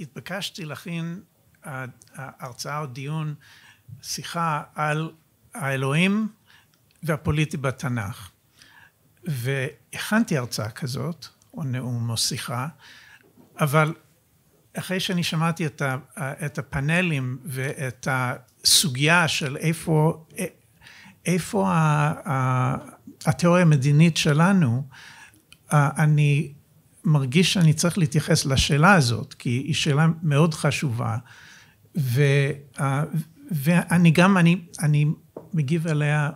התבקשתי להכין הרצאה או דיון, שיחה על האלוהים והפוליטי בתנ"ך. והכנתי הרצאה כזאת, או נאום או שיחה, אבל אחרי שאני שמעתי את, ה, את הפאנלים ואת הסוגיה של איפה, איפה התיאוריה המדינית שלנו, אה, אני מרגיש שאני צריך להתייחס לשאלה הזאת, כי היא שאלה מאוד חשובה, ו, ואני גם, אני, אני מגיב עליה,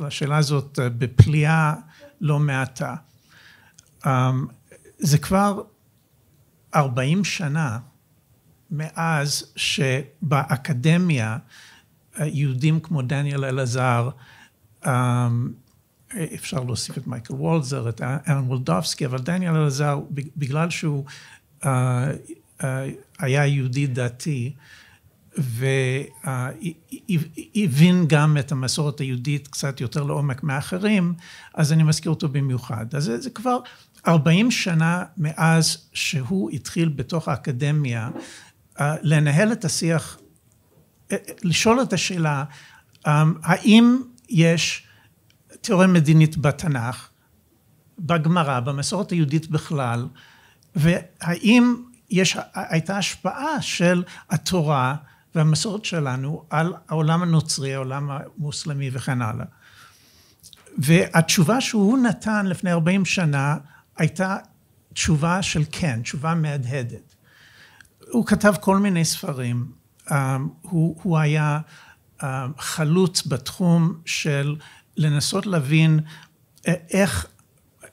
לשאלה הזאת, אה, בפליאה לא מעטה. אמ, זה כבר 40 שנה מאז שבאקדמיה אה, יהודים כמו דניאל אלעזר אמ, אפשר להוסיף את מייקל וולזר, את ארן וולדובסקי, אבל דניאל אלעזר, בגלל שהוא אה, אה, היה יהודי דתי, והבין גם את המסורת היהודית קצת יותר לעומק מאחרים, אז אני מזכיר אותו במיוחד. אז זה, זה כבר 40 שנה מאז שהוא התחיל בתוך האקדמיה אה, לנהל את השיח, לשאול את השאלה, האם יש תיאוריה מדינית בתנ"ך, בגמרא, במסורת היהודית בכלל, והאם יש, הייתה השפעה של התורה והמסורת שלנו על העולם הנוצרי, העולם המוסלמי וכן הלאה. והתשובה שהוא נתן לפני 40 שנה הייתה תשובה של כן, תשובה מהדהדת. הוא כתב כל מיני ספרים, אה, הוא, הוא היה אה, חלוץ בתחום של לנסות להבין אה, איך,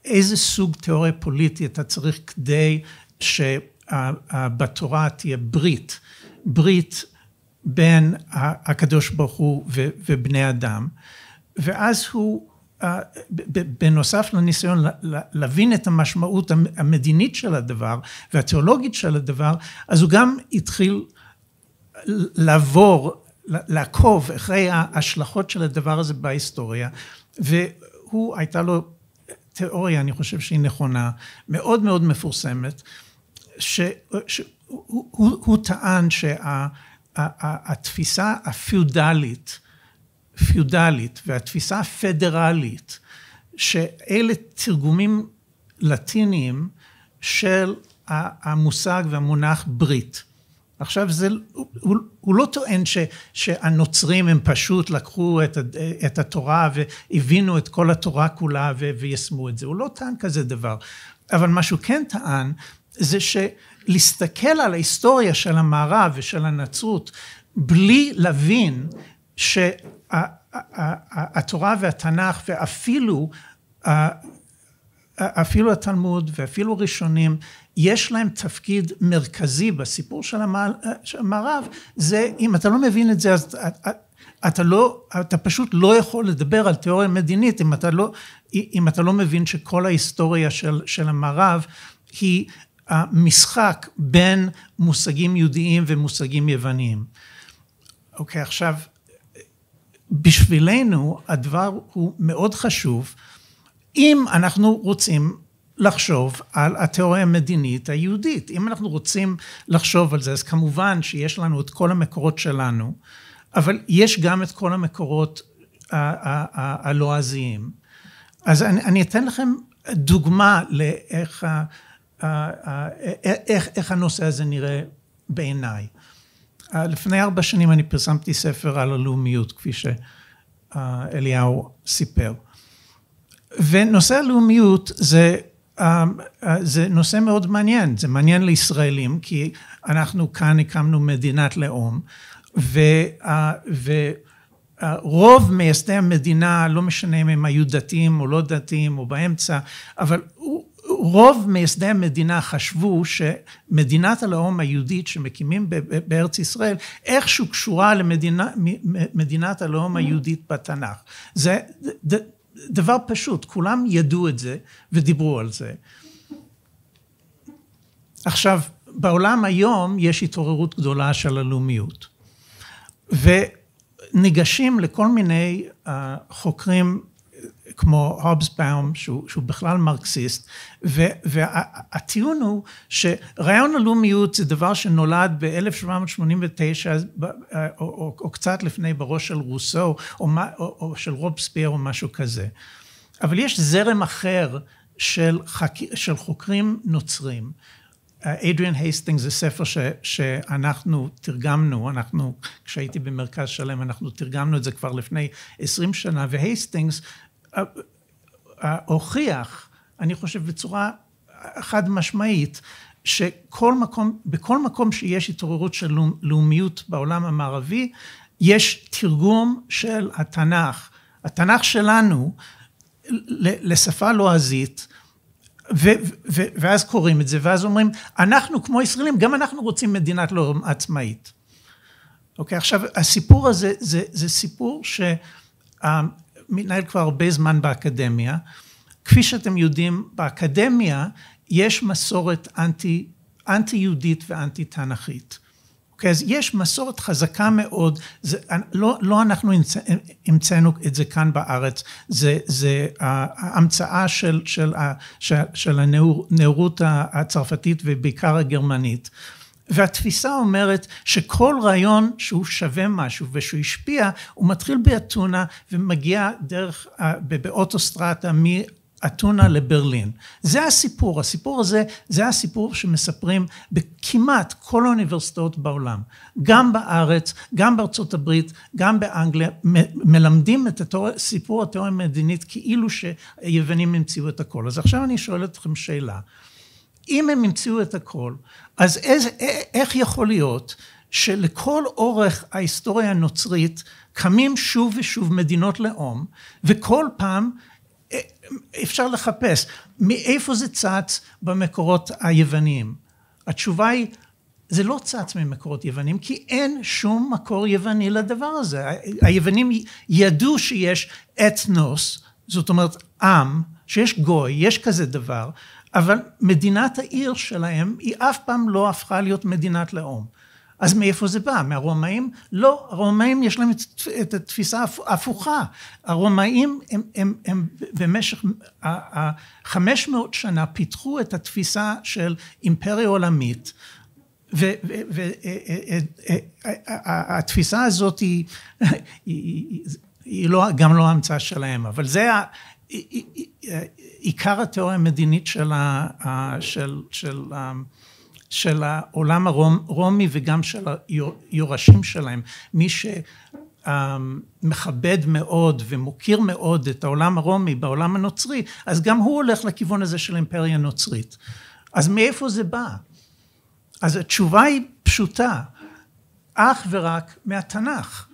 איזה סוג תיאוריה פוליטית אתה צריך כדי שבתורה תהיה ברית, ברית בין הקדוש ברוך הוא ובני אדם. ואז הוא, אה, בנוסף לניסיון להבין את המשמעות המדינית של הדבר והתיאולוגית של הדבר, אז הוא גם התחיל לעבור לעקוב אחרי ההשלכות של הדבר הזה בהיסטוריה, והוא, הייתה לו תיאוריה, אני חושב שהיא נכונה, מאוד מאוד מפורסמת, שהוא טען שהתפיסה שה, הפיודלית, פיודלית והתפיסה הפדרלית, שאלה תרגומים לטיניים של המושג והמונח ברית. עכשיו זה, הוא, הוא, לא טוען ש, שהנוצרים הם פשוט לקחו את, את התורה והבינו את כל התורה כולה ו, ויישמו את זה, הוא לא טען כזה דבר. אבל מה שהוא כן טען זה שלהסתכל על ההיסטוריה של המערב ושל הנצרות בלי להבין שהתורה והתנ"ך ואפילו אפילו התלמוד ואפילו ראשונים יש להם תפקיד מרכזי בסיפור של המערב, זה אם אתה לא מבין את זה אז אתה לא, אתה פשוט לא יכול לדבר על תיאוריה מדינית אם אתה לא, אם אתה לא מבין שכל ההיסטוריה של, של המערב היא המשחק בין מושגים יהודיים ומושגים יווניים. אוקיי, עכשיו, בשבילנו הדבר הוא מאוד חשוב, אם אנחנו רוצים לחשוב על התיאוריה המדינית היהודית. אם אנחנו רוצים לחשוב על זה, אז כמובן שיש לנו את כל המקורות שלנו, אבל יש גם את כל המקורות הלועזיים. אז אני, אני אתן לכם דוגמה לאיך איך, איך הנושא הזה נראה בעיניי. לפני ארבע שנים אני פרסמתי ספר על הלאומיות, כפי שאליהו סיפר. ונושא הלאומיות זה אמ, אה, זה נושא מאוד מעניין, זה מעניין לישראלים, כי אנחנו כאן הקמנו מדינת לאום, ו... ו רוב מייסדי המדינה, לא משנה אם הם היו דתיים או לא דתיים או באמצע, אבל רוב מייסדי המדינה חשבו שמדינת הלאום היהודית שמקימים בארץ ישראל איכשהו קשורה למדינת הלאום mm-hmm. היהודית בתנ"ך. זה דבר פשוט, כולם ידעו את זה ודיברו על זה. עכשיו, בעולם היום יש התעוררות גדולה של הלאומיות. וניגשים לכל מיני אה, חוקרים כמו הובסבאום, שהוא, שהוא בכלל מרקסיסט, ו, והטיעון הוא שרעיון הלאומיות זה דבר שנולד ב-1789, או, או, אה, או או קצת לפני, בראש של רוסו, או, או, או של רובספיר או משהו כזה. אבל יש זרם אחר של, חק... של חוקרים נוצרים. אדריאן הייסטינג זה ספר ש... שאנחנו תרגמנו, אנחנו, כשהייתי במרכז שלם, אנחנו תרגמנו את זה כבר לפני עשרים שנה, והייסטינג הוכיח, אני חושב בצורה חד משמעית, שכל מקום, בכל מקום שיש התעוררות של לאומיות בעולם המערבי, יש תרגום של התנ"ך. התנ"ך שלנו לשפה לועזית, ו- ו- ואז קוראים את זה, ואז אומרים, אנחנו כמו ישראלים, גם אנחנו רוצים מדינת לאום עצמאית. אוקיי, עכשיו, הסיפור הזה, זה, זה סיפור ש... מתנהל כבר הרבה זמן באקדמיה. כפי שאתם יודעים, באקדמיה יש מסורת אנטי, אנטי יהודית ואנטי תנכית. אוקיי, אז יש מסורת חזקה מאוד, זה, לא, לא אנחנו המצאנו את זה כאן בארץ, זה, זה ההמצאה של, של, של, של הנאורות הצרפתית ובעיקר הגרמנית. והתפיסה אומרת שכל רעיון שהוא שווה משהו ושהוא השפיע, הוא מתחיל באתונה ומגיע דרך, באוטוסטרטה מ... אתונה לברלין. זה הסיפור, הסיפור הזה, זה הסיפור שמספרים בכמעט כל האוניברסיטאות בעולם. גם בארץ, גם בארצות הברית, גם באנגליה, מלמדים את התור... סיפור התיאוריה המדינית כאילו שהיוונים המציאו את הכל. אז עכשיו אני שואל אתכם שאלה. אם הם המציאו את הכל, אז איז, איך יכול להיות שלכל אורך ההיסטוריה הנוצרית קמים שוב ושוב מדינות לאום, וכל פעם אפשר לחפש מאיפה זה צץ במקורות היווניים? התשובה היא, זה לא צץ ממקורות יוונים, כי אין שום מקור יווני לדבר הזה. היוונים ידעו שיש אתנוס, זאת אומרת עם, שיש גוי, יש כזה דבר, אבל מדינת העיר שלהם, היא אף פעם לא הפכה להיות מדינת לאום. אז מאיפה זה בא? מהרומאים? לא, הרומאים יש להם את, את התפיסה ההפוכה. הרומאים הם, הם, הם במשך חמש מאות שנה פיתחו את התפיסה של אימפריה עולמית. והתפיסה אה, אה, אה, הזאת היא, היא, היא לא, גם לא המצאה שלהם, אבל זה עיקר התיאוריה המדינית של, ה, של, של, של העולם הרומי וגם של היורשים שלהם. מי שמכבד מאוד ומוקיר מאוד את העולם הרומי בעולם הנוצרי, אז גם הוא הולך לכיוון הזה של אימפריה נוצרית. אז מאיפה זה בא? אז התשובה היא פשוטה, אך ורק מהתנ"ך,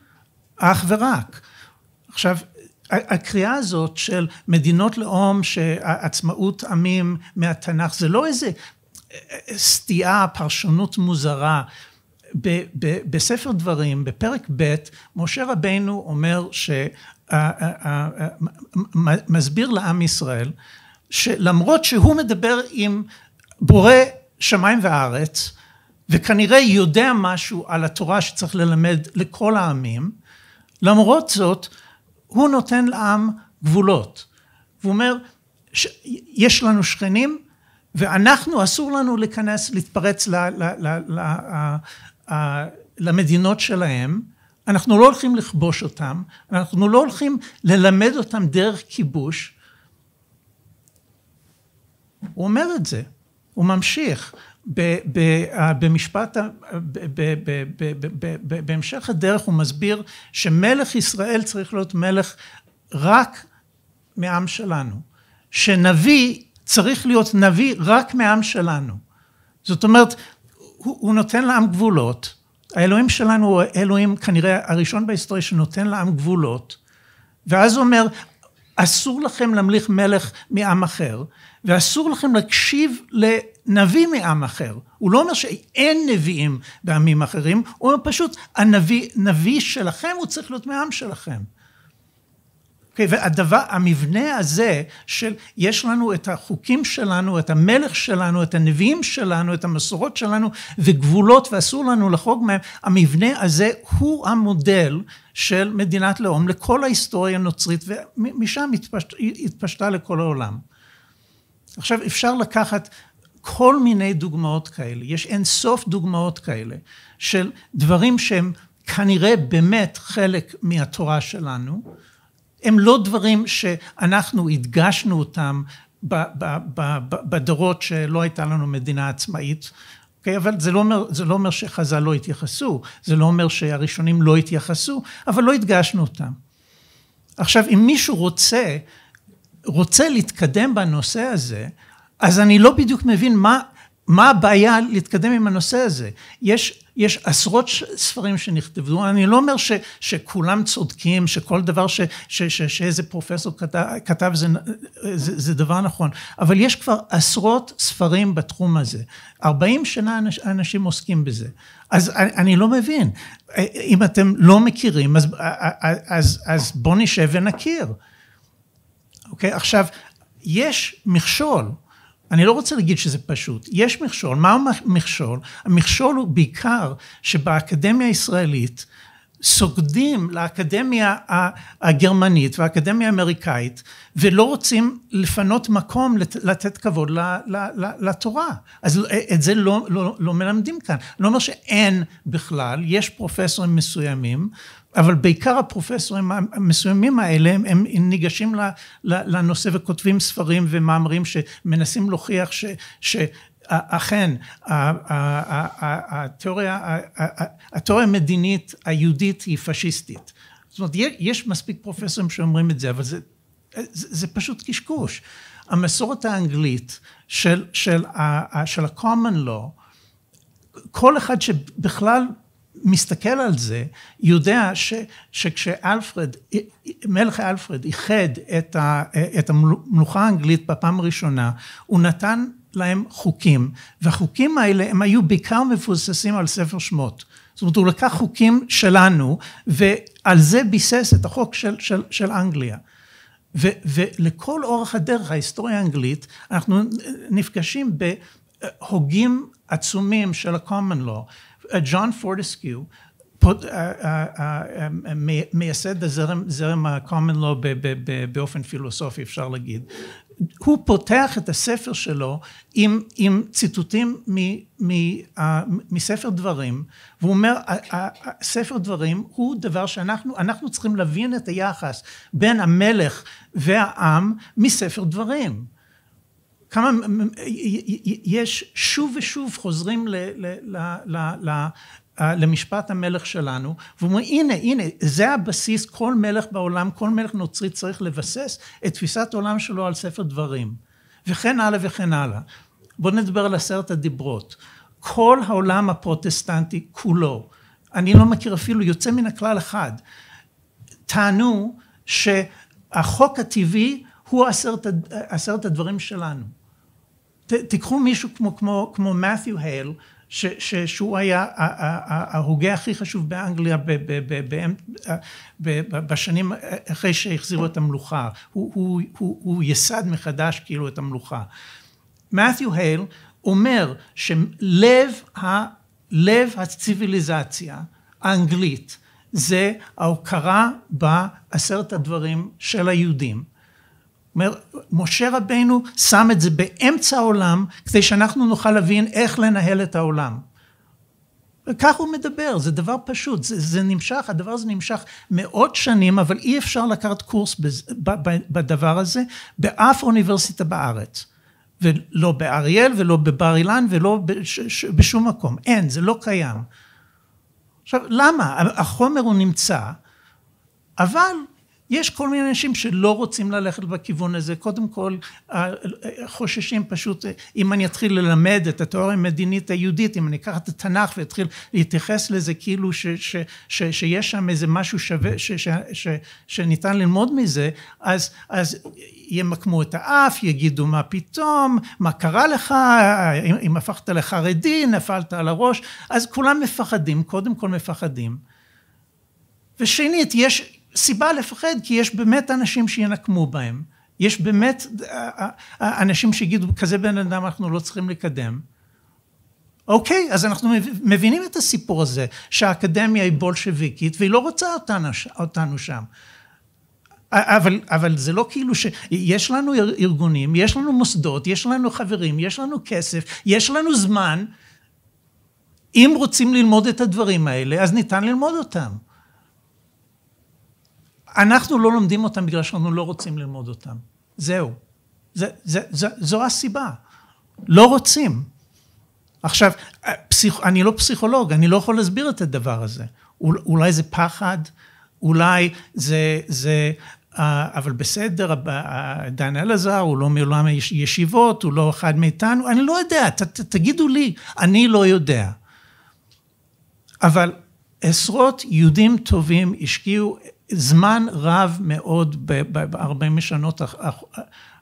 אך ורק. עכשיו, הקריאה הזאת של מדינות לאום שעצמאות עמים מהתנ"ך, זה לא איזה אה, סטייה, פרשנות מוזרה. ב, ב, בספר דברים, בפרק ב', משה רבנו אומר, ש, אה, אה, מסביר לעם ישראל, שלמרות שהוא מדבר עם בורא שמיים וארץ, וכנראה יודע משהו על התורה שצריך ללמד לכל העמים, למרות זאת, הוא נותן לעם גבולות. והוא אומר, ש... יש לנו שכנים, ואנחנו, אסור לנו להיכנס, להתפרץ ל... ל... ל... ל... ל... למדינות שלהם. אנחנו לא הולכים לכבוש אותם, אנחנו לא הולכים ללמד אותם דרך כיבוש. הוא אומר את זה, הוא ממשיך. במשפט, בהמשך הדרך הוא מסביר שמלך ישראל צריך להיות מלך רק מעם שלנו, שנביא צריך להיות נביא רק מעם שלנו. זאת אומרת, הוא, הוא נותן לעם גבולות, האלוהים שלנו הוא האלוהים כנראה הראשון בהיסטוריה שנותן לעם גבולות, ואז הוא אומר, אסור לכם להמליך מלך מעם אחר, ואסור לכם להקשיב לנביא מעם אחר. הוא לא אומר שאין נביאים בעמים אחרים, הוא אומר פשוט, הנביא נביא שלכם הוא צריך להיות מעם שלכם. Okay, אוקיי, והדבר, המבנה הזה של יש לנו את החוקים שלנו, את המלך שלנו, את הנביאים שלנו, את המסורות שלנו וגבולות ואסור לנו לחרוג מהם, המבנה הזה הוא המודל של מדינת לאום לכל ההיסטוריה הנוצרית ומשם התפשט, התפשטה לכל העולם. עכשיו, אפשר לקחת כל מיני דוגמאות כאלה, יש אין סוף דוגמאות כאלה, של דברים שהם כנראה באמת חלק מהתורה שלנו, הם לא דברים שאנחנו הדגשנו אותם בדורות שלא הייתה לנו מדינה עצמאית, okay? אוקיי? אבל זה לא, אומר, זה לא אומר שחז"ל לא התייחסו, זה לא אומר שהראשונים לא התייחסו, אבל לא הדגשנו אותם. עכשיו, אם מישהו רוצה רוצה להתקדם בנושא הזה, אז אני לא בדיוק מבין מה, מה הבעיה להתקדם עם הנושא הזה. יש, יש עשרות ספרים שנכתבו, אני לא אומר ש, שכולם צודקים, שכל דבר ש, ש, ש, שאיזה פרופסור כתב, כתב זה, זה, זה דבר נכון, אבל יש כבר עשרות ספרים בתחום הזה. 40 שנה אנש, אנשים עוסקים בזה. אז אני, אני לא מבין. אם אתם לא מכירים, אז, אז, אז, אז בואו נשב ונכיר. אוקיי? עכשיו, יש מכשול. אני לא רוצה להגיד שזה פשוט, יש מכשול, מה המכשול? המכשול הוא בעיקר שבאקדמיה הישראלית סוגדים לאקדמיה הגרמנית והאקדמיה האמריקאית ולא רוצים לפנות מקום לתת כבוד לתורה. אז את זה לא, לא, לא מלמדים כאן. אני לא אומר שאין בכלל, יש פרופסורים מסוימים אבל בעיקר הפרופסורים המסוימים האלה, הם, הם ניגשים לנושא וכותבים ספרים ומאמרים שמנסים להוכיח ש... ש אכן, התיאוריה, המדינית היהודית היא פשיסטית. זאת אומרת, יש מספיק פרופסורים שאומרים את זה, אבל זה, זה, זה פשוט קשקוש. המסורת האנגלית של, של, של ה-common law, כל אחד שבכלל מסתכל על זה, יודע ש, שכשאלפרד, מלך אלפרד איחד את, ה, את המלוכה האנגלית בפעם הראשונה, הוא נתן להם חוקים, והחוקים האלה הם היו בעיקר מבוססים על ספר שמות. זאת אומרת, הוא לקח חוקים שלנו, ועל זה ביסס את החוק של, של, של אנגליה. ו, ולכל אורך הדרך, ההיסטוריה האנגלית, אנחנו נפגשים בהוגים עצומים של ה-common law, uh, John Fortescue פות, מייסד הזרם, ה-common law באופן פילוסופי אפשר להגיד, הוא פותח את הספר שלו עם, עם ציטוטים מ, מ, uh, מספר דברים, והוא אומר, ספר דברים הוא דבר שאנחנו אנחנו צריכים להבין את היחס בין המלך והעם מספר דברים. כמה, אה, יש שוב ושוב חוזרים ל, ל, ל, ל, ל, למשפט המלך שלנו, ואומרים הנה הנה זה הבסיס כל מלך בעולם, כל מלך נוצרי צריך לבסס את תפיסת העולם שלו על ספר דברים, וכן הלאה וכן הלאה. בואו נדבר על עשרת הדיברות. כל העולם הפרוטסטנטי כולו, אני לא מכיר אפילו יוצא מן הכלל אחד, טענו שהחוק הטבעי הוא עשרת הדברים שלנו. תיקחו מישהו כמו, כמו, כמו מת'יו הייל, ש, ש, שהוא היה ההוגה הכי חשוב באנגליה ב, ב, ב, ב, בשנים אחרי שהחזירו את המלוכה. הוא, הוא, הוא, הוא יסד מחדש כאילו את המלוכה. מת'יו הייל אומר שלב ה, לב הציוויליזציה האנגלית זה ההוקרה בעשרת הדברים של היהודים. אומר, משה רבנו שם את זה באמצע העולם, כדי שאנחנו נוכל להבין איך לנהל את העולם. וכך הוא מדבר, זה דבר פשוט, זה, זה נמשך, הדבר הזה נמשך מאות שנים, אבל אי אפשר לקחת קורס בז, ב, ב, בדבר הזה באף אוניברסיטה בארץ. ולא באריאל ולא בבר אילן ולא בש, ש, בשום מקום, אין, זה לא קיים. עכשיו, למה? החומר הוא נמצא, אבל יש כל מיני אנשים שלא רוצים ללכת בכיוון הזה, קודם כל חוששים פשוט, אם אני אתחיל ללמד את התיאוריה המדינית היהודית, אם אני אקח את התנ"ך ואתחיל להתייחס לזה כאילו ש, ש, ש, שיש שם איזה משהו שווה, ש, ש, ש, שניתן ללמוד מזה, אז, אז ימקמו את האף, יגידו מה פתאום, מה קרה לך, אם, אם הפכת לחרדי, נפלת על הראש, אז כולם מפחדים, קודם כל מפחדים. ושנית, יש, סיבה לפחד, כי יש באמת אנשים שינקמו בהם. יש באמת אה, אה, אנשים שיגידו, כזה בן אדם אנחנו לא צריכים לקדם. אוקיי, אז אנחנו מבינים את הסיפור הזה, שהאקדמיה היא בולשוויקית והיא לא רוצה אותנו, אותנו שם. אבל, אבל זה לא כאילו שיש לנו ארגונים, יש לנו מוסדות, יש לנו חברים, יש לנו כסף, יש לנו זמן. אם רוצים ללמוד את הדברים האלה, אז ניתן ללמוד אותם. אנחנו לא לומדים אותם בגלל שאנחנו לא רוצים ללמוד אותם. זהו. זה, זה, זה, זו הסיבה. לא רוצים. עכשיו, אה, פסיכ... אני לא פסיכולוג, אני לא יכול להסביר את הדבר הזה. אולי זה פחד, אולי זה, זה אה, אבל בסדר, דן אלעזר הוא לא מעולם הישיבות, הוא לא אחד מאיתנו, אני לא יודע, ת, ת, תגידו לי, אני לא יודע. אבל עשרות יהודים טובים השקיעו זמן רב מאוד בהרבה משנות אה,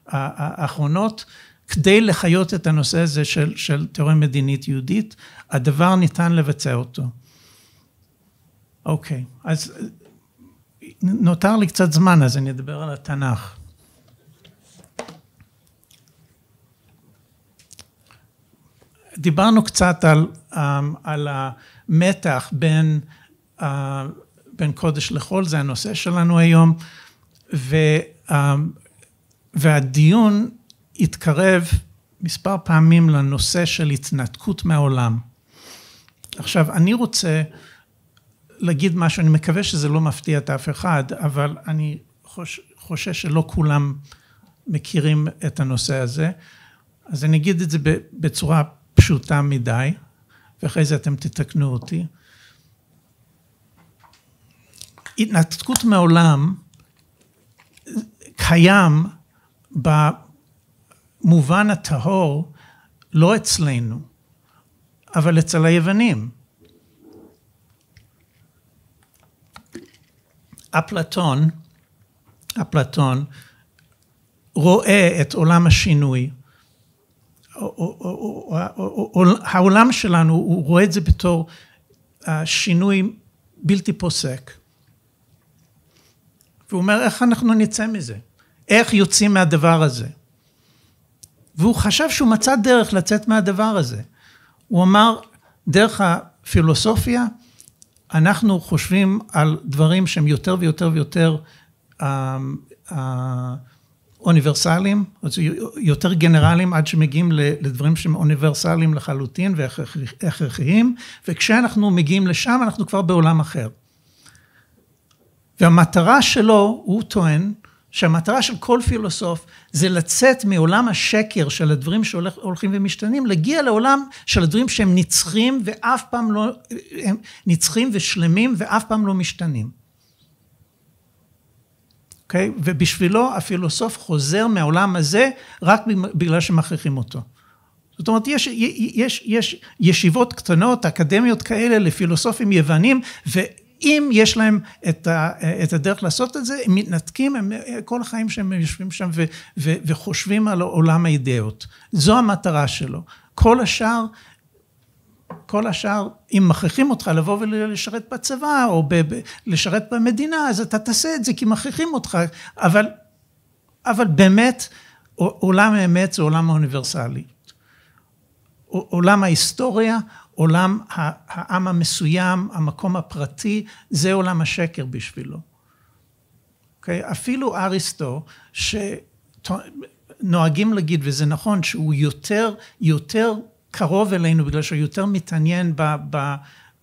האחרונות, כדי לחיות את הנושא הזה של, של תיאוריה מדינית יהודית, הדבר ניתן לבצע אותו. אוקיי, אז נותר לי קצת זמן, אז אני אדבר על התנ"ך. דיברנו קצת על, אה, על המתח בין אה, בין קודש לחול, זה הנושא שלנו היום, וה, והדיון התקרב מספר פעמים לנושא של התנתקות מהעולם. עכשיו, אני רוצה להגיד משהו, אני מקווה שזה לא מפתיע את אף אחד, אבל אני חוש, חושש שלא כולם מכירים את הנושא הזה, אז אני אגיד את זה בצורה פשוטה מדי, ואחרי זה אתם תתקנו אותי. התנתקות מעולם קיים במובן הטהור לא אצלנו, אבל אצל היוונים. אפלטון, אפלטון רואה את עולם השינוי. העולם שלנו, הוא רואה את זה בתור שינוי בלתי פוסק. והוא אומר, איך אנחנו נצא מזה? איך יוצאים מהדבר הזה? והוא חשב שהוא מצא דרך לצאת מהדבר הזה. הוא אמר, דרך הפילוסופיה, אנחנו חושבים על דברים שהם יותר ויותר ויותר אה, אה, אוניברסליים, יותר גנרליים, עד שמגיעים לדברים שהם אוניברסליים לחלוטין והכרחיים, וכשאנחנו מגיעים לשם, אנחנו כבר בעולם אחר. והמטרה שלו, הוא טוען, שהמטרה של כל פילוסוף זה לצאת מעולם השקר של הדברים שהולכים ומשתנים, להגיע לעולם של הדברים שהם נצחים ואף פעם לא, הם נצחים ושלמים ואף פעם לא משתנים. אוקיי? Okay? ובשבילו הפילוסוף חוזר מהעולם הזה רק בגלל שמכריחים אותו. זאת אומרת, יש, יש, יש ישיבות קטנות, אקדמיות כאלה לפילוסופים יוונים, ו... אם יש להם את, ה, את הדרך לעשות את זה, הם מתנתקים, הם, כל החיים שהם יושבים שם ו, ו, וחושבים על עולם האידאות. זו המטרה שלו. כל השאר, כל השאר, אם מכריחים אותך לבוא ולשרת בצבא, או ב, ב, לשרת במדינה, אז אתה תעשה את זה כי מכריחים אותך, אבל, אבל באמת, עולם האמת זה עולם האוניברסלי. עולם ההיסטוריה עולם העם המסוים, המקום הפרטי, זה עולם השקר בשבילו. Okay? אוקיי? אפילו אריסטו, שנוהגים להגיד, וזה נכון, שהוא יותר, יותר קרוב אלינו, בגלל שהוא יותר מתעניין ב... ב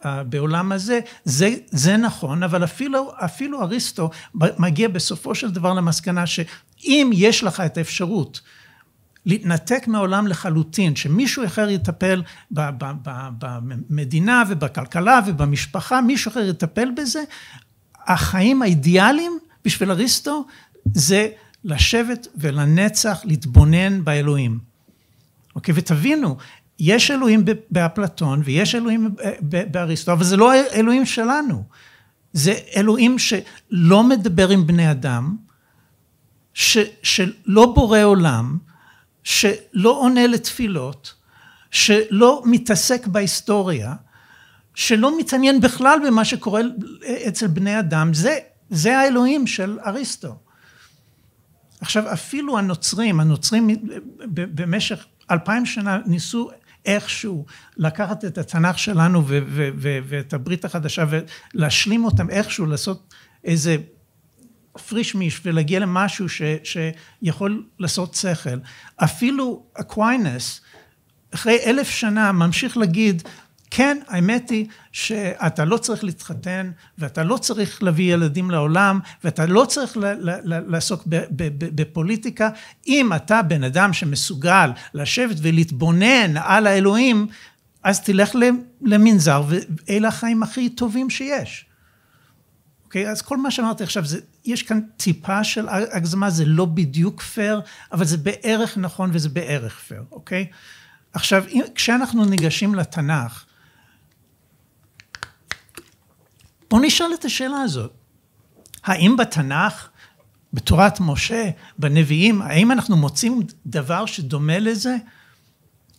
אה, בעולם הזה, זה, זה נכון, אבל אפילו, אפילו אריסטו מגיע בסופו של דבר למסקנה שאם יש לך את האפשרות להתנתק מהעולם לחלוטין, שמישהו אחר יטפל במדינה ובכלכלה ובמשפחה, מישהו אחר יטפל בזה. החיים האידיאליים בשביל אריסטו זה לשבת ולנצח להתבונן באלוהים. אוקיי, ותבינו, יש אלוהים באפלטון ויש אלוהים באריסטו, אבל זה לא האלוהים שלנו. זה אלוהים שלא מדבר עם בני אדם, ש, שלא בורא עולם, שלא עונה לתפילות, שלא מתעסק בהיסטוריה, שלא מתעניין בכלל במה שקורה אצל בני אדם, זה, זה האלוהים של אריסטו. עכשיו אפילו הנוצרים, הנוצרים במשך אלפיים שנה ניסו איכשהו לקחת את התנ"ך שלנו ואת הברית החדשה ולהשלים אותם איכשהו, לעשות איזה פרישמיש ולהגיע למשהו ש, שיכול לעשות שכל. אפילו אקוויינס, אחרי אלף שנה, ממשיך להגיד, כן, האמת היא שאתה לא צריך להתחתן, ואתה לא צריך להביא ילדים לעולם, ואתה לא צריך ל- ל- ל- לעסוק בפוליטיקה. אם אתה בן אדם שמסוגל לשבת ולהתבונן על האלוהים, אז תלך למנזר, ואלה החיים הכי טובים שיש. אוקיי? אז כל מה שאמרתי עכשיו, זה, יש כאן טיפה של הגזמה, זה לא בדיוק פייר, אבל זה בערך נכון וזה בערך פייר, אוקיי? עכשיו, אם, כשאנחנו ניגשים לתנ"ך, בואו נשאל את השאלה הזאת. האם בתנ"ך, בתורת משה, בנביאים, האם אנחנו מוצאים דבר שדומה לזה?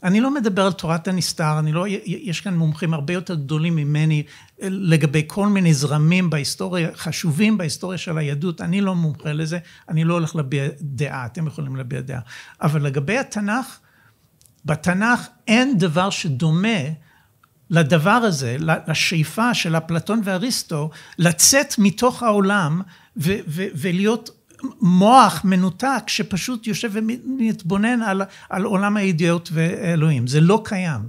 אני לא מדבר על תורת הנסתר, אני לא, יש כאן מומחים הרבה יותר גדולים ממני אה, לגבי כל מיני זרמים בהיסטוריה, חשובים בהיסטוריה של היהדות, אני לא מומחה לזה, אני לא הולך להביע דעה, אתם יכולים להביע דעה. אבל לגבי התנ"ך, בתנ"ך אין דבר שדומה לדבר הזה, לשאיפה של אפלטון ואריסטו, לצאת מתוך העולם ו- ו- ולהיות מוח מנותק שפשוט יושב ומתבונן על, על עולם הידיעות ואלוהים. זה לא קיים.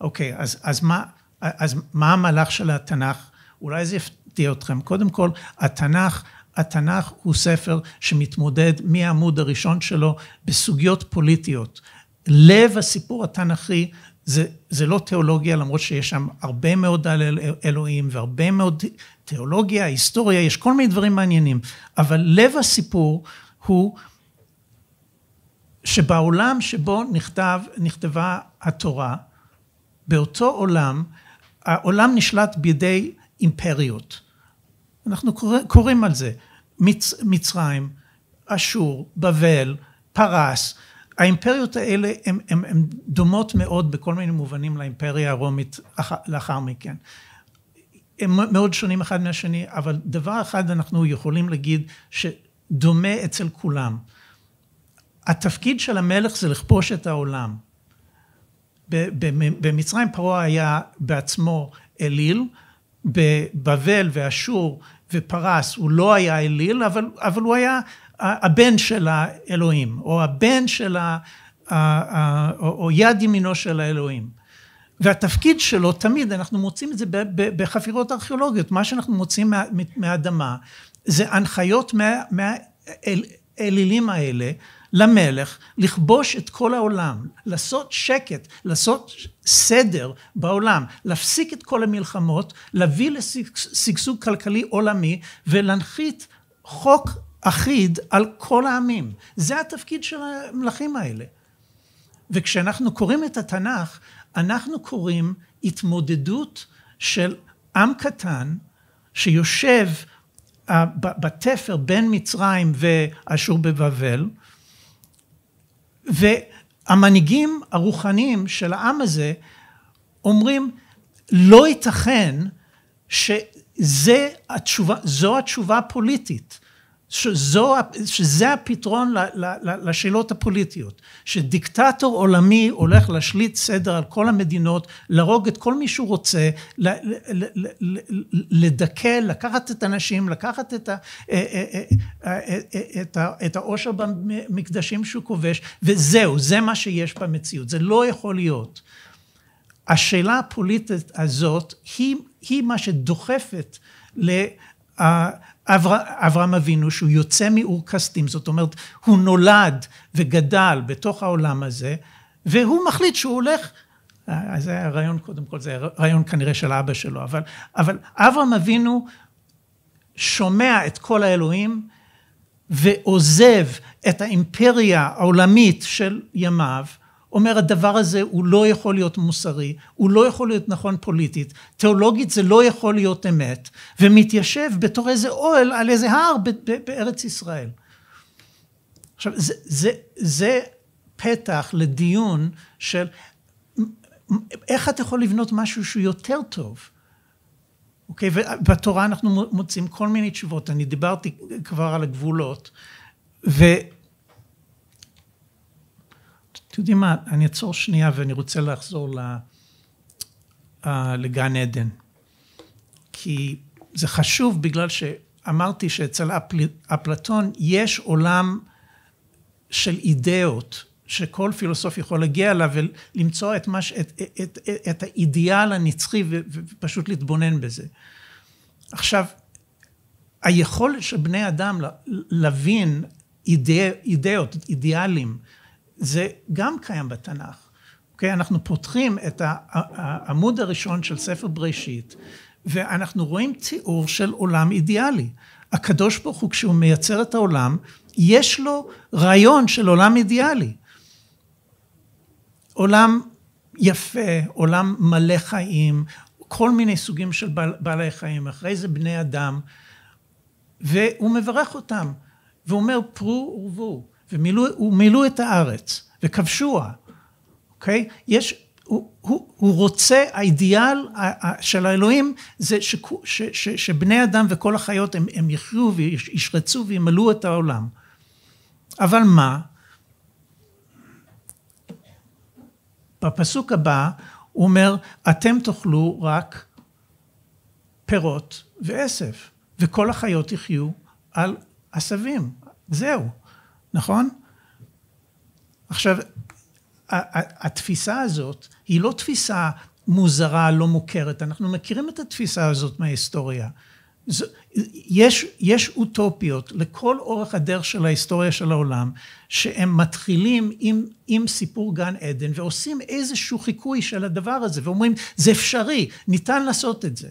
אוקיי, אז, אז, מה, אז מה המהלך של התנ"ך? אולי זה יפתיע אתכם. קודם כל, התנ"ך, התנ"ך הוא ספר שמתמודד מהעמוד הראשון שלו בסוגיות פוליטיות. לב הסיפור התנ"כי זה, זה לא תיאולוגיה, למרות שיש שם הרבה מאוד על אלוהים והרבה מאוד תיאולוגיה, היסטוריה, יש כל מיני דברים מעניינים, אבל לב הסיפור הוא שבעולם שבו נכתב, נכתבה התורה, באותו עולם, העולם נשלט בידי אימפריות. אנחנו קורא, קוראים על זה. מצ, מצרים, אשור, בבל, פרס. האימפריות האלה הן דומות מאוד בכל מיני מובנים לאימפריה הרומית לאחר מכן. הם מאוד שונים אחד מהשני, אבל דבר אחד אנחנו יכולים להגיד שדומה אצל כולם. התפקיד של המלך זה לכפוש את העולם. במצרים פרעה היה בעצמו אליל, בבבל ואשור ופרס הוא לא היה אליל, אבל, אבל הוא היה הבן של האלוהים, או הבן של ה... או יד ימינו של האלוהים. והתפקיד שלו תמיד, אנחנו מוצאים את זה בחפירות ארכיאולוגיות, מה שאנחנו מוצאים מהאדמה זה הנחיות מהאלילים מה, אל, האלה למלך לכבוש את כל העולם, לעשות שקט, לעשות סדר בעולם, להפסיק את כל המלחמות, להביא לשגשוג כלכלי עולמי ולהנחית חוק אחיד על כל העמים. זה התפקיד של המלכים האלה. וכשאנחנו קוראים את התנ"ך, אנחנו קוראים התמודדות של עם קטן שיושב אה, בתפר בין מצרים ואשור בבבל, והמנהיגים הרוחניים של העם הזה אומרים, לא ייתכן שזו התשובה הפוליטית. שזו, שזה הפתרון לשאלות הפוליטיות, שדיקטטור עולמי הולך להשליט סדר על כל המדינות, להרוג את כל מי שהוא רוצה, לדכא, לקחת את הנשים, לקחת את העושר אה, אה, אה, במקדשים שהוא כובש, וזהו, זה מה שיש במציאות, זה לא יכול להיות. השאלה הפוליטית הזאת היא, היא מה שדוחפת ל... Uh, אברה, אברהם אבינו, שהוא יוצא מאור כסדים, זאת אומרת, הוא נולד וגדל בתוך העולם הזה, והוא מחליט שהוא הולך, אה, זה היה רעיון, קודם כל, זה היה רעיון כנראה של אבא שלו, אבל, אבל אברהם אבינו שומע את כל האלוהים ועוזב את האימפריה העולמית של ימיו, אומר הדבר הזה הוא לא יכול להיות מוסרי, הוא לא יכול להיות נכון פוליטית, תיאולוגית זה לא יכול להיות אמת, ומתיישב בתור איזה אוהל על איזה הר בארץ ישראל. עכשיו זה, זה, זה פתח לדיון של איך אתה יכול לבנות משהו שהוא יותר טוב. אוקיי, okay, ובתורה אנחנו מוצאים כל מיני תשובות, אני דיברתי כבר על הגבולות, ו... אתם יודעים מה, אני אעצור שנייה ואני רוצה לחזור ל, uh, לגן עדן. כי זה חשוב בגלל שאמרתי שאצל אפל, אפלטון יש עולם של אידאות, שכל פילוסוף יכול להגיע אליו ולמצוא את, מש, את, את, את, את האידיאל הנצחי ופשוט להתבונן בזה. עכשיו, היכולת של בני אדם להבין אידא, אידאות, אידיאלים, זה גם קיים בתנ"ך. אוקיי? אנחנו פותחים את העמוד הראשון של ספר בראשית, ואנחנו רואים תיאור של עולם אידיאלי. הקדוש ברוך הוא, כשהוא מייצר את העולם, יש לו רעיון של עולם אידיאלי. עולם יפה, עולם מלא חיים, כל מיני סוגים של בעלי חיים, אחרי זה בני אדם, והוא מברך אותם, והוא אומר פרו ורבו. ומילאו את הארץ, וכבשוה, אוקיי? Okay? יש, הוא, הוא, הוא רוצה, האידיאל של האלוהים זה ש, ש, ש, שבני אדם וכל החיות הם, הם יחיו וישרצו וימלאו את העולם. אבל מה? בפסוק הבא הוא אומר, אתם תאכלו רק פירות ועשב, וכל החיות יחיו על עשבים. זהו. נכון? עכשיו, התפיסה הזאת היא לא תפיסה מוזרה, לא מוכרת. אנחנו מכירים את התפיסה הזאת מההיסטוריה. זו, יש, יש אוטופיות לכל אורך הדרך של ההיסטוריה של העולם, שהם מתחילים עם, עם סיפור גן עדן ועושים איזשהו חיקוי של הדבר הזה, ואומרים, זה אפשרי, ניתן לעשות את זה.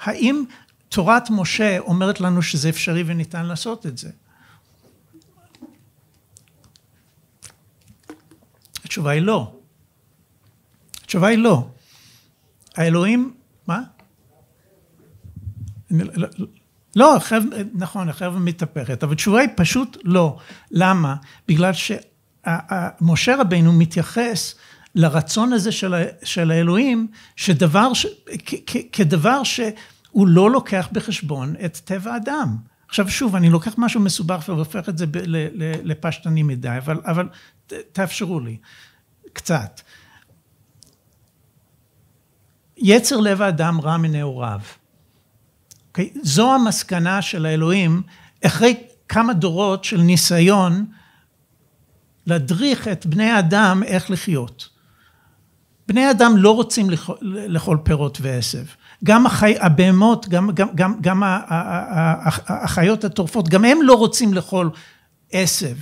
האם תורת משה אומרת לנו שזה אפשרי וניתן לעשות את זה? התשובה היא לא. התשובה היא לא. האלוהים, מה? לא, לא, לא, החרב, נכון, החרב מתהפכת, אבל התשובה היא פשוט לא. למה? בגלל שמשה רבינו מתייחס לרצון הזה של, של האלוהים, שדבר, ש, כ, כ, כדבר שהוא לא לוקח בחשבון את טבע האדם. עכשיו שוב, אני לוקח משהו מסובך והופך את זה לפשטני מדי, אבל, אבל תאפשרו לי קצת. יצר לב האדם רע מנעוריו. Okay? אוקיי? זו המסקנה של האלוהים אחרי כמה דורות של ניסיון להדריך את בני האדם איך לחיות. בני אדם לא רוצים לאכול פירות ועשב. גם החי, הבהמות, גם, גם, גם, גם החיות הטורפות, גם הם לא רוצים לאכול עשב.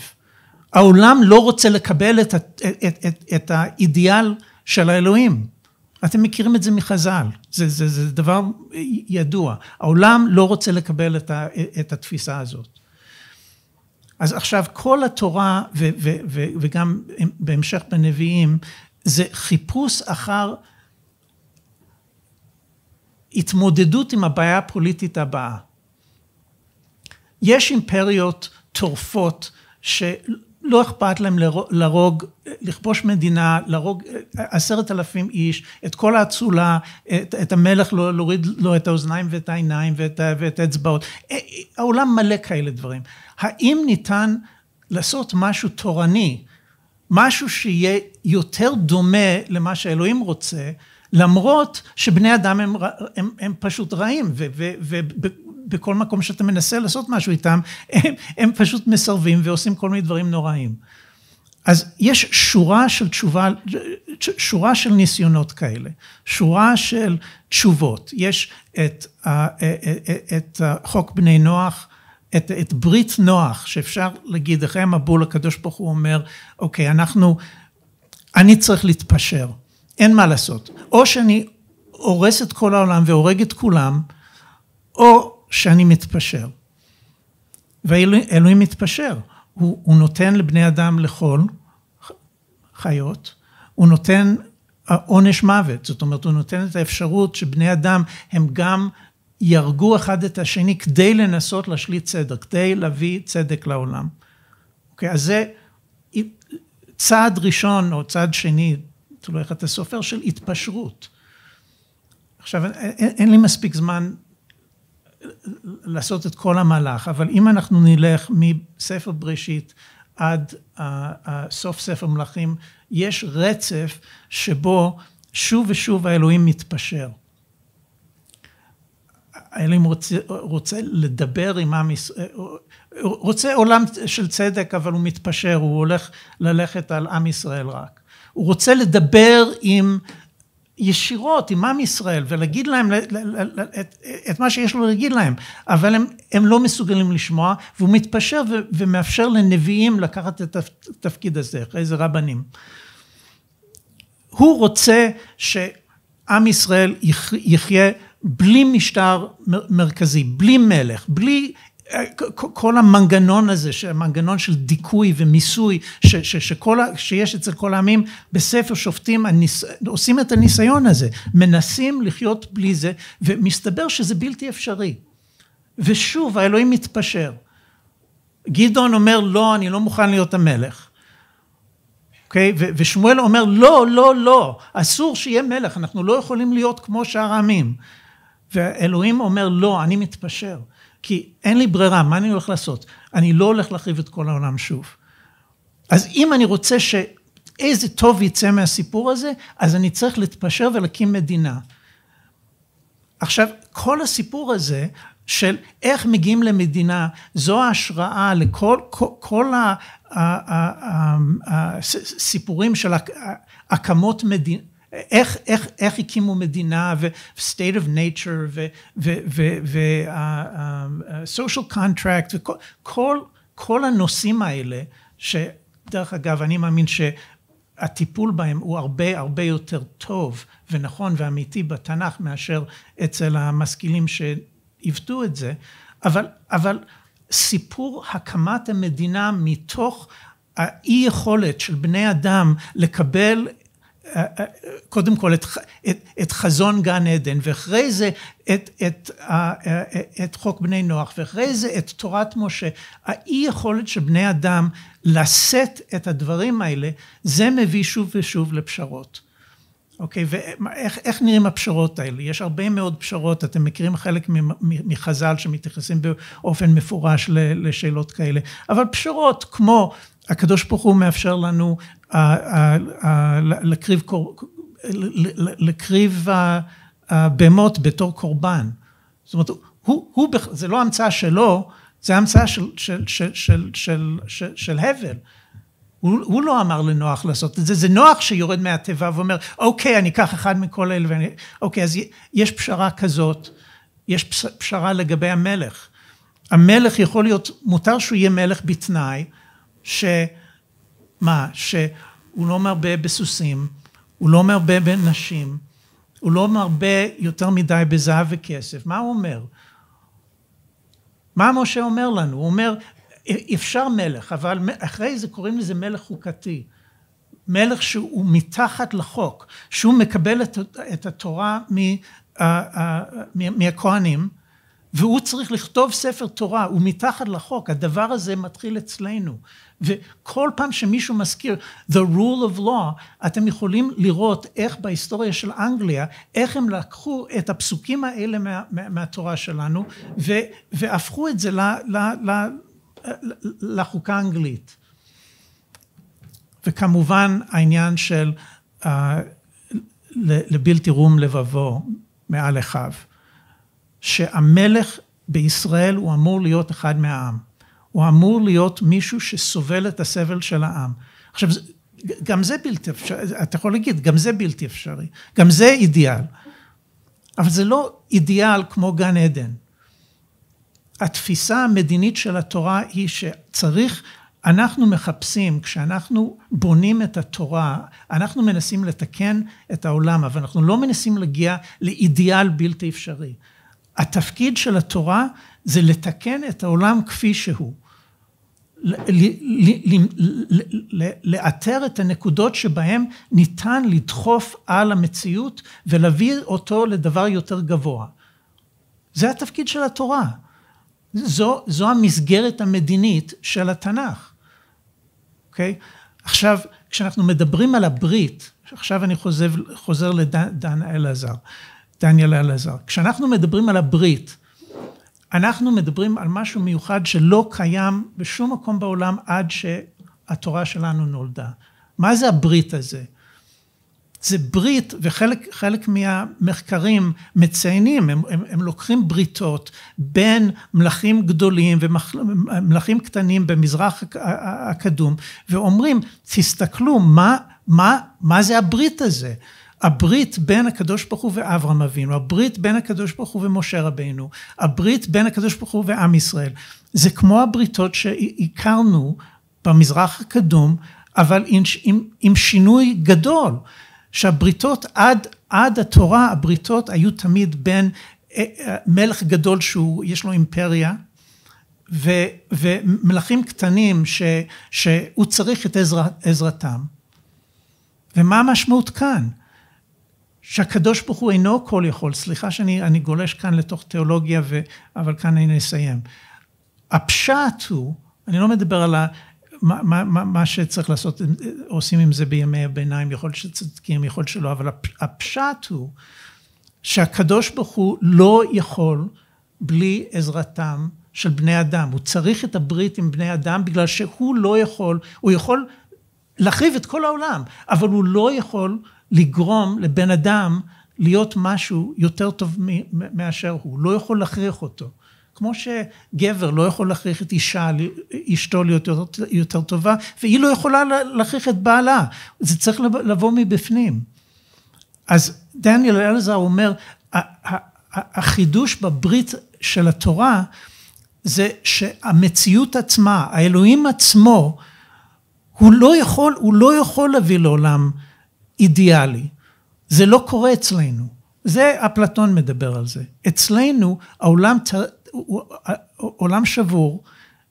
העולם לא רוצה לקבל את, את, את, את, את האידיאל של האלוהים. אתם מכירים את זה מחז"ל, זה, זה, זה דבר ידוע. העולם לא רוצה לקבל את, ה, את התפיסה הזאת. אז עכשיו כל התורה ו, ו, ו, וגם בהמשך בנביאים זה חיפוש אחר התמודדות עם הבעיה הפוליטית הבאה. יש אימפריות טורפות ש, לא אכפת להם להרוג, לכבוש מדינה, להרוג עשרת אלפים איש, את כל האצולה, את, את המלך לא, להוריד לו את האוזניים ואת העיניים ואת, ואת האצבעות. אה, העולם מלא כאלה דברים. האם ניתן לעשות משהו תורני, משהו שיהיה יותר דומה למה שאלוהים רוצה, למרות שבני אדם הם, הם, הם פשוט רעים, ו, ו, ו, בכל מקום שאתה מנסה לעשות משהו איתם, הם, הם פשוט מסרבים ועושים כל מיני דברים נוראים. אז יש שורה של תשובה, שורה של ניסיונות כאלה, שורה של תשובות. יש את, את חוק בני נוח, את, את ברית נוח, שאפשר להגיד, אחרי המבול הקדוש ברוך הוא אומר, אוקיי, אנחנו, אני צריך להתפשר, אין מה לעשות. או שאני הורס את כל העולם והורג את כולם, או שאני מתפשר. ואלוהים מתפשר, הוא, הוא נותן לבני אדם לכל חיות, הוא נותן אה, עונש מוות, זאת אומרת, הוא נותן את האפשרות שבני אדם הם גם יהרגו אחד את השני כדי לנסות להשליט צדק, כדי להביא צדק לעולם. אוקיי, אז זה צעד ראשון או צעד שני, תלוי איך אתה סופר, של התפשרות. עכשיו, אין, אין לי מספיק זמן לעשות את כל המהלך, אבל אם אנחנו נלך מספר בראשית עד סוף ספר מלכים, יש רצף שבו שוב ושוב האלוהים מתפשר. האלוהים רוצה, רוצה לדבר עם עם ישראל, רוצה עולם של צדק, אבל הוא מתפשר, הוא הולך ללכת על עם ישראל רק. הוא רוצה לדבר עם ישירות עם עם ישראל ולהגיד להם את, את מה שיש לו להגיד להם, אבל הם, הם לא מסוגלים לשמוע והוא מתפשר ו, ומאפשר לנביאים לקחת את התפקיד הזה, אחרי זה רבנים. הוא רוצה שעם ישראל יחיה בלי משטר מרכזי, בלי מלך, בלי כל המנגנון הזה, המנגנון של דיכוי ומיסוי, ש, ש, שכל, שיש אצל כל העמים, בספר שופטים הניס, עושים את הניסיון הזה, מנסים לחיות בלי זה, ומסתבר שזה בלתי אפשרי. ושוב, האלוהים מתפשר. גדעון אומר, לא, אני לא מוכן להיות המלך. אוקיי? Okay? ושמואל אומר, לא, לא, לא, אסור שיהיה מלך, אנחנו לא יכולים להיות כמו שאר העמים. ואלוהים אומר, לא, אני מתפשר. כי אין לי ברירה, מה אני הולך לעשות? אני לא הולך להחריב את כל העולם שוב. אז אם אני רוצה שאיזה טוב יצא מהסיפור הזה, אז אני צריך להתפשר ולהקים מדינה. עכשיו, כל הסיפור הזה של איך מגיעים למדינה, זו ההשראה לכל כל, כל הסיפורים של הקמות מדינה. איך, איך, איך הקימו מדינה ו-state of nature ו-social uh, uh, contract וכל כל, כל הנושאים האלה, שדרך אגב, אני מאמין שהטיפול בהם הוא הרבה הרבה יותר טוב ונכון ואמיתי בתנ"ך מאשר אצל המשכילים שעיוותו את זה, אבל, אבל סיפור הקמת המדינה מתוך האי יכולת של בני אדם לקבל קודם כל את, את, את חזון גן עדן, ואחרי זה את, את, את חוק בני נוח, ואחרי זה את תורת משה. האי יכולת של בני אדם לשאת את הדברים האלה, זה מביא שוב ושוב לפשרות. אוקיי, ואיך נראים הפשרות האלה? יש הרבה מאוד פשרות, אתם מכירים חלק מחז"ל שמתייחסים באופן מפורש לשאלות כאלה, אבל פשרות כמו הקדוש ברוך הוא מאפשר לנו להקריב, לקריב בהמות בתור קורבן. זאת אומרת, הוא, הוא, זה לא המצאה שלו, זה המצאה של, של, של, של, של, של, של הבל. הוא, הוא לא אמר לנוח לעשות את זה, זה נוח שיורד מהתיבה ואומר, אוקיי, אני אקח אחד מכל אלה, ואני... אוקיי, אז יש פשרה כזאת, יש פשרה לגבי המלך. המלך יכול להיות, מותר שהוא יהיה מלך בתנאי, ש... מה? שהוא לא מרבה בסוסים, הוא לא מרבה בנשים, הוא לא מרבה יותר מדי בזהב וכסף. מה הוא אומר? מה משה אומר לנו? הוא אומר, אפשר מלך, אבל אחרי זה קוראים לזה מלך חוקתי. מלך שהוא מתחת לחוק, שהוא מקבל את, את התורה מ, מהכהנים, והוא צריך לכתוב ספר תורה, הוא מתחת לחוק, הדבר הזה מתחיל אצלנו. וכל פעם שמישהו מזכיר the rule of law, אתם יכולים לראות איך בהיסטוריה של אנגליה, איך הם לקחו את הפסוקים האלה מה, מה, מהתורה שלנו, ו, והפכו את זה ל, ל, ל, ל, לחוקה האנגלית. וכמובן העניין של uh, לבלתי רום לבבו מעל אחיו, שהמלך בישראל הוא אמור להיות אחד מהעם. הוא אמור להיות מישהו שסובל את הסבל של העם. עכשיו, גם זה בלתי אפשרי, אתה יכול להגיד, גם זה בלתי אפשרי, גם זה אידיאל. אבל זה לא אידיאל כמו גן עדן. התפיסה המדינית של התורה היא שצריך, אנחנו מחפשים, כשאנחנו בונים את התורה, אנחנו מנסים לתקן את העולם, אבל אנחנו לא מנסים להגיע לאידיאל בלתי אפשרי. התפקיד של התורה זה לתקן את העולם כפי שהוא. לאתר את הנקודות שבהן ניתן לדחוף על המציאות ולהביא אותו לדבר יותר גבוה. זה התפקיד של התורה. זו, זו המסגרת המדינית של התנ"ך. אוקיי? Okay? עכשיו, כשאנחנו מדברים על הברית, עכשיו אני חוזר, חוזר לדן אלעזר, דניאל אלעזר, כשאנחנו מדברים על הברית, אנחנו מדברים על משהו מיוחד שלא קיים בשום מקום בעולם עד שהתורה שלנו נולדה. מה זה הברית הזה? זה ברית, וחלק מהמחקרים מציינים, הם, הם, הם לוקחים בריתות בין מלכים גדולים ומלכים קטנים במזרח הקדום, ואומרים, תסתכלו מה, מה, מה זה הברית הזה. הברית בין הקדוש ברוך הוא ואברהם אבינו, הברית בין הקדוש ברוך הוא ומשה רבינו, הברית בין הקדוש ברוך הוא ועם ישראל, זה כמו הבריתות שהכרנו במזרח הקדום, אבל עם, עם, עם שינוי גדול, שהבריתות עד, עד התורה, הבריתות היו תמיד בין אה, אה, מלך גדול שיש לו אימפריה, ו, ומלכים קטנים ש, שהוא צריך את עזרתם. ומה המשמעות כאן? שהקדוש ברוך הוא אינו כל יכול. סליחה שאני אני גולש כאן לתוך תיאולוגיה, ו... אבל כאן אני אסיים. הפשט הוא, אני לא מדבר על ה... מה, מה, מה שצריך לעשות, עושים עם זה בימי הביניים, יכול להיות שצדקים, יכול להיות שלא, אבל הפשט הוא שהקדוש ברוך הוא לא יכול בלי עזרתם של בני אדם. הוא צריך את הברית עם בני אדם בגלל שהוא לא יכול, הוא יכול להחריב את כל העולם, אבל הוא לא יכול לגרום לבן אדם להיות משהו יותר טוב מאשר הוא, לא יכול להכריח אותו. כמו שגבר לא יכול להכריח את אישה, אשתו להיות יותר, יותר טובה, והיא לא יכולה להכריח את בעלה, זה צריך לבוא מבפנים. אז דניאל אלזר אומר, החידוש בברית של התורה זה שהמציאות עצמה, האלוהים עצמו, הוא לא יכול, הוא לא יכול להביא לעולם אידיאלי. זה לא קורה אצלנו. זה, אפלטון מדבר על זה. אצלנו העולם, עולם שבור,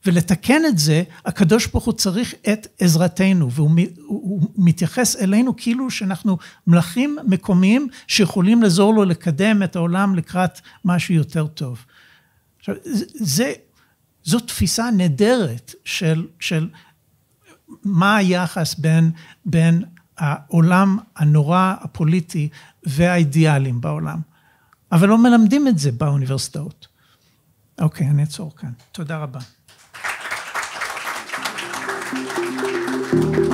ולתקן את זה, הקדוש ברוך הוא צריך את עזרתנו, והוא הוא, הוא מתייחס אלינו כאילו שאנחנו מלכים מקומיים שיכולים לעזור לו לקדם את העולם לקראת משהו יותר טוב. עכשיו, זה, זו תפיסה נהדרת של, של מה היחס בין, בין העולם הנורא הפוליטי והאידיאלים בעולם. אבל לא מלמדים את זה באוניברסיטאות. אוקיי, אני אעצור כאן. תודה רבה. thank you